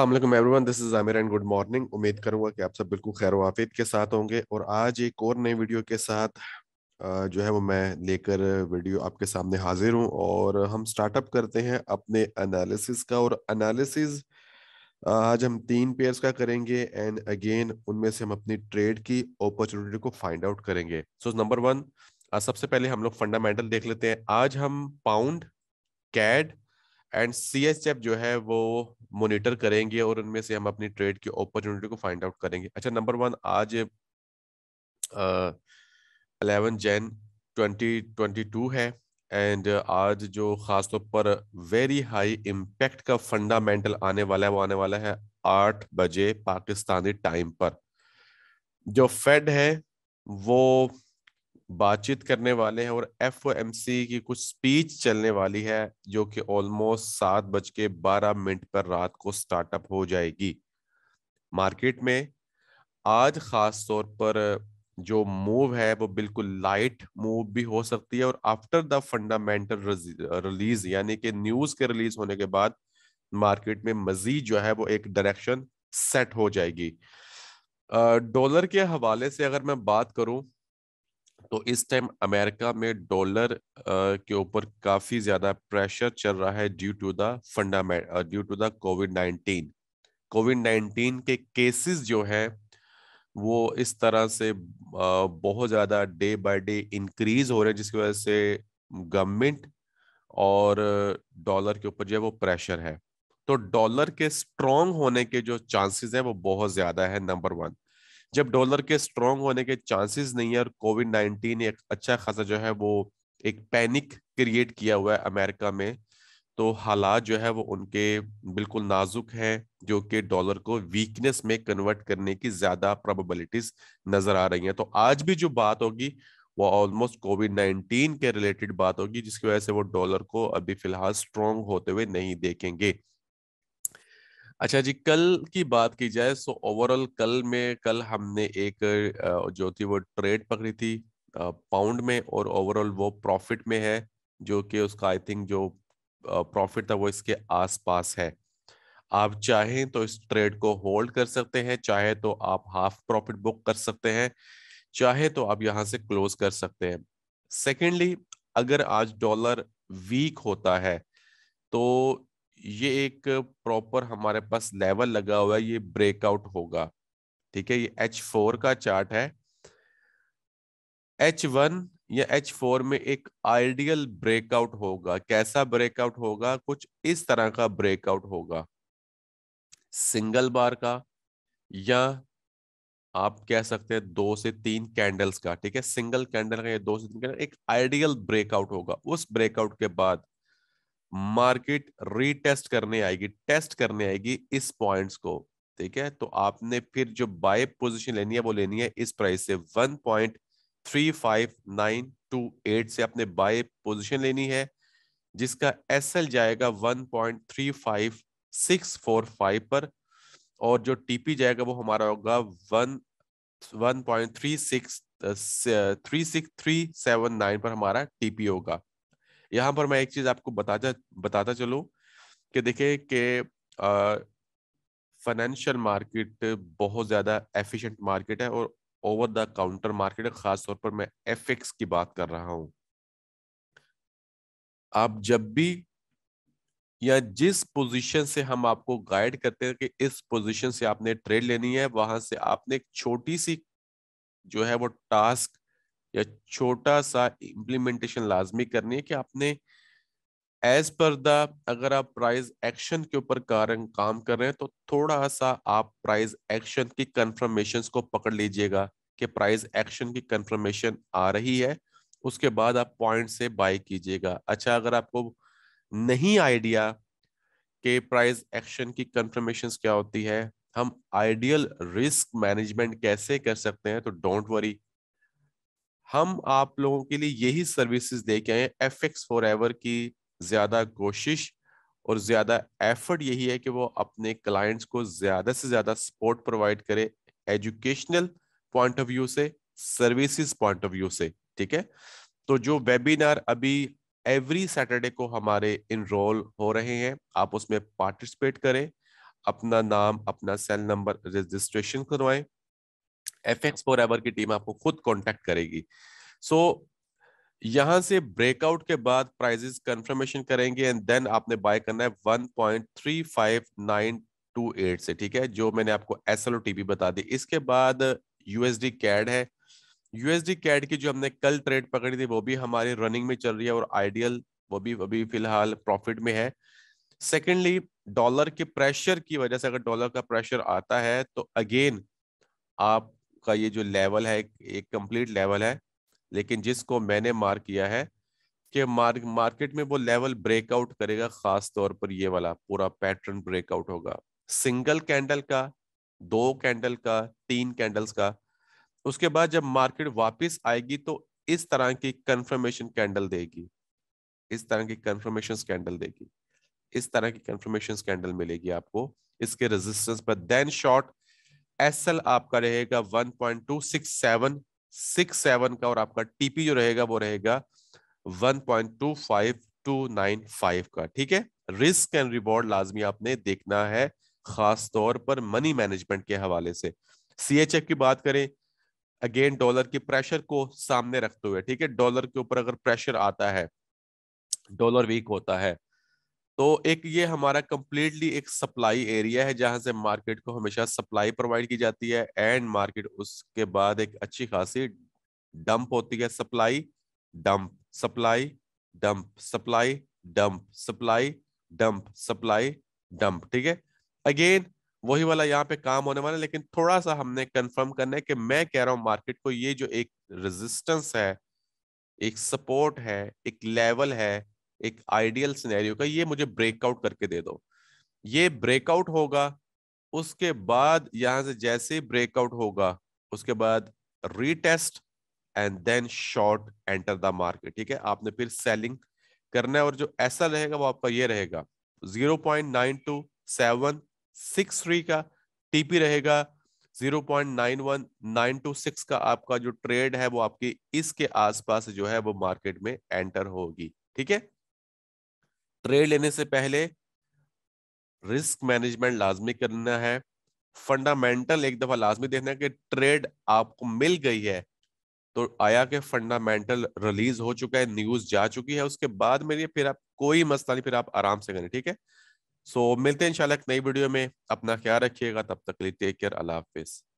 Aslam everyone this is Aamir and good morning उम्मीद करूंगा कि आप सब बिल्कुल खैर वाफियत के साथ होंगे और आज एक और नई वीडियो के साथ जो है वो मैं लेकर वीडियो आपके सामने हाजिर हूं और हम स्टार्टअप करते हैं अपने एनालिसिस का और एनालिसिस आज हम तीन पेयर्स का करेंगे एंड अगेन उनमें से हम अपनी ट्रेड की अपॉर्चुनिटी को फाइंड आउट करेंगे सो नंबर वन सबसे पहले हम लोग फंडामेंटल देख लेते हैं आज हम pound CAD and C S F जो है वो मोनिटर करेंगे और उनमें से हम अपनी ट्रेड की अपॉर्चुनिटी को फाइंड आउट करेंगे अच्छा नंबर वन आज अलेवन जैन टू है एंड आज जो खास तौर पर वेरी हाई इम्पैक्ट का फंडामेंटल आने वाला है वो आने वाला है आठ बजे पाकिस्तानी टाइम पर जो फेड है वो बातचीत करने वाले हैं और एफ की कुछ स्पीच चलने वाली है जो कि ऑलमोस्ट सात बज के बारह मिनट पर रात को स्टार्टअप हो जाएगी मार्केट में आज खास तौर पर जो मूव है वो बिल्कुल लाइट मूव भी हो सकती है और आफ्टर द फंडामेंटल रिलीज यानी कि न्यूज के रिलीज होने के बाद मार्केट में मजीद जो है वो एक डायरेक्शन सेट हो जाएगी डॉलर के हवाले से अगर मैं बात करूं तो इस टाइम अमेरिका में डॉलर के ऊपर काफी ज्यादा प्रेशर चल रहा है due to the fundament due to the COVID nineteen COVID nineteen के केसेस जो है वो इस तरह से बहुत ज्यादा डे बाय डे इंक्रीज हो रहे हैं जिसकी वजह से गवर्नमेंट और डॉलर के ऊपर जो है वो प्रेशर है तो डॉलर के स्ट्रॉन्ग होने के जो चांसेस हैं वो बहुत ज्यादा है नंबर वन जब डॉलर के स्ट्रॉन्ग होने के चांसेस नहीं है और कोविड नाइनटीन एक अच्छा खासा जो है वो एक पैनिक क्रिएट किया हुआ है अमेरिका में तो हालात जो है वो उनके बिल्कुल नाजुक हैं जो कि डॉलर को वीकनेस में कन्वर्ट करने की ज्यादा प्रोबेबिलिटीज नजर आ रही हैं तो आज भी जो बात होगी वो ऑलमोस्ट कोविड नाइनटीन के रिलेटेड बात होगी जिसकी वजह से वो डॉलर को अभी फिलहाल स्ट्रॉन्ग होते हुए नहीं देखेंगे अच्छा जी कल की बात की जाए सो ओवरऑल कल में कल हमने एक जो थी वो ट्रेड पकड़ी थी पाउंड में और ओवरऑल वो प्रॉफिट में है जो कि उसका आई थिंक जो प्रॉफिट था वो इसके आसपास है आप चाहें तो इस ट्रेड को होल्ड कर सकते हैं चाहे तो आप हाफ प्रॉफिट बुक कर सकते हैं चाहे तो आप यहां से क्लोज कर सकते हैं सेकेंडली अगर आज डॉलर वीक होता है तो ये एक प्रॉपर हमारे पास लेवल लगा हुआ है ये ब्रेकआउट होगा ठीक है ये एच फोर का चार्ट है एच वन या एच फोर में एक आइडियल ब्रेकआउट होगा कैसा ब्रेकआउट होगा कुछ इस तरह का ब्रेकआउट होगा सिंगल बार का या आप कह सकते हैं दो से तीन कैंडल्स का ठीक है सिंगल कैंडल का या दो से तीन कैंडल एक आइडियल ब्रेकआउट होगा उस ब्रेकआउट के बाद मार्केट रीटेस्ट करने आएगी टेस्ट करने आएगी इस पॉइंट्स को ठीक है तो आपने फिर जो बाय पोजीशन लेनी है वो लेनी है इस प्राइस से 1.35928 से आपने बाय पोजीशन लेनी है जिसका एसएल जाएगा 1.35645 पर और जो टीपी जाएगा वो हमारा होगा one one point three six three six three seven nine पर हमारा टीपी होगा यहाँ पर मैं एक चीज आपको बताता बताता चलूँ कि देखिए कि फाइनेंशियल मार्केट बहुत ज़्यादा एफिशिएंट मार्केट है और ओवर द काउंटर मार्केट है खासतौर पर मैं एफ की बात कर रहा हूं आप जब भी या जिस पोजीशन से हम आपको गाइड करते हैं कि इस पोजीशन से आपने ट्रेड लेनी है वहां से आपने एक छोटी सी जो है वो टास्क या छोटा सा इम्प्लीमेंटेशन लाजमी करनी है कि आपने एज पर द अगर आप प्राइस एक्शन के ऊपर काम कर रहे हैं तो थोड़ा सा आप प्राइस एक्शन की कन्फर्मेशन को पकड़ लीजिएगा कि प्राइस एक्शन की कन्फर्मेशन आ रही है उसके बाद आप पॉइंट से बाय कीजिएगा अच्छा अगर आपको नहीं आइडिया के प्राइस एक्शन की कन्फर्मेशन क्या होती है हम आइडियल रिस्क मैनेजमेंट कैसे कर सकते हैं तो डोंट वरी हम आप लोगों के लिए यही सर्विसेज दे के आए एफ एक्स फॉर एवर की ज़्यादा कोशिश और ज़्यादा एफर्ट यही है कि वो अपने क्लाइंट्स को ज़्यादा से ज़्यादा सपोर्ट प्रोवाइड करे एजुकेशनल पॉइंट ऑफ व्यू से सर्विसेज पॉइंट ऑफ व्यू से ठीक है तो जो वेबिनार अभी एवरी सैटरडे को हमारे इनरोल हो रहे हैं आप उसमें पार्टिसिपेट करें अपना नाम अपना सेल नंबर रजिस्ट्रेशन करवाएं एफ एक्स फॉर एवर की टीम आपको खुद कॉन्टेक्ट करेगी सो so, यहां से ब्रेकआउट के बाद प्राइजेस कंफर्मेशन करेंगे एंड देन आपने बाय करना है 1.35928 से ठीक है जो मैंने आपको एस एल बता दी इसके बाद यूएसडी कैड है यूएसडी कैड की जो हमने कल ट्रेड पकड़ी थी वो भी हमारी रनिंग में चल रही है और आइडियल वो भी अभी फिलहाल प्रॉफिट में है सेकेंडली डॉलर के प्रेशर की वजह से अगर डॉलर का प्रेशर आता है तो अगेन आप का ये जो लेवल है एक कंप्लीट लेवल है लेकिन जिसको मैंने मार्क किया है कि मार्क मार्केट में वो लेवल ब्रेकआउट करेगा खास तौर पर ये वाला पूरा पैटर्न ब्रेकआउट होगा सिंगल कैंडल का दो कैंडल का तीन कैंडल्स का उसके बाद जब मार्केट वापस आएगी तो इस तरह की कंफर्मेशन कैंडल देगी इस तरह की कंफर्मेशन कैंडल देगी इस तरह की कंफर्मेशन कैंडल मिलेगी आपको इसके रेजिस्टेंस पर देन शॉर्ट एस एल आपका रहेगा one point two six seven six seven का और आपका टीपी जो रहेगा वो रहेगा one point two five two nine five का ठीक है रिस्क एंड रिवॉर्ड लाजमी आपने देखना है खास तौर पर मनी मैनेजमेंट के हवाले से सीएचएफ की बात करें अगेन डॉलर के प्रेशर को सामने रखते हुए ठीक है डॉलर के ऊपर अगर प्रेशर आता है डॉलर वीक होता है तो एक ये हमारा कंप्लीटली एक सप्लाई एरिया है जहां से मार्केट को हमेशा सप्लाई प्रोवाइड की जाती है एंड मार्केट उसके बाद एक अच्छी खासी डंप होती है supply dump supply dump supply dump supply dump supply dump ठीक है अगेन वही वाला यहाँ पे काम होने वाला है लेकिन थोड़ा सा हमने कंफर्म करना है कि मैं कह रहा हूं मार्केट को ये जो एक रेजिस्टेंस है एक सपोर्ट है एक लेवल है एक आइडियल सिनेरियो का ये मुझे ब्रेकआउट करके दे दो ये ब्रेकआउट होगा उसके बाद यहां से जैसे ब्रेकआउट होगा उसके बाद retest and then short enter the market ठीक है आपने फिर सेलिंग करना है और जो ऐसा रहेगा वो आपका ये रहेगा zero point nine two seven six three का टीपी रहेगा zero point nine one nine two six का आपका जो ट्रेड है वो आपकी इसके आसपास जो है वो मार्केट में एंटर होगी ठीक है ट्रेड लेने से पहले रिस्क मैनेजमेंट लाजमी करना है फंडामेंटल एक दफा लाजमी देखना है कि ट्रेड आपको मिल गई है तो आया के फंडामेंटल रिलीज हो चुका है न्यूज जा चुकी है उसके बाद मेरी फिर आप कोई मसला नहीं फिर आप आराम से करें ठीक है सो so, मिलते हैं इंशाल्लाह नई वीडियो में अपना ख्याल रखिएगा तब तक के लिए टेक केयर अल्लाह हाफिज़